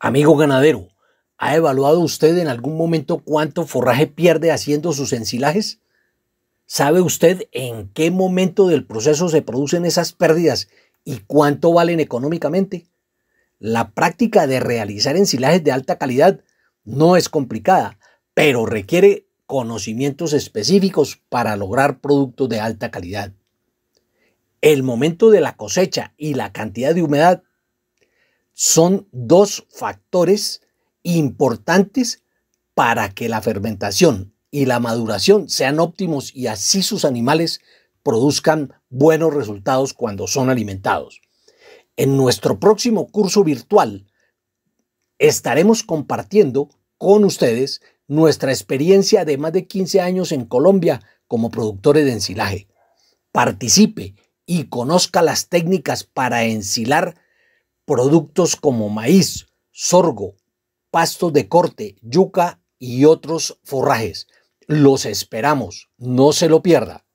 Amigo ganadero, ¿ha evaluado usted en algún momento cuánto forraje pierde haciendo sus ensilajes? ¿Sabe usted en qué momento del proceso se producen esas pérdidas y cuánto valen económicamente? La práctica de realizar ensilajes de alta calidad no es complicada, pero requiere conocimientos específicos para lograr productos de alta calidad. El momento de la cosecha y la cantidad de humedad son dos factores importantes para que la fermentación y la maduración sean óptimos y así sus animales produzcan buenos resultados cuando son alimentados. En nuestro próximo curso virtual estaremos compartiendo con ustedes nuestra experiencia de más de 15 años en Colombia como productores de ensilaje. Participe y conozca las técnicas para ensilar productos como maíz, sorgo, pastos de corte, yuca y otros forrajes. Los esperamos, no se lo pierda.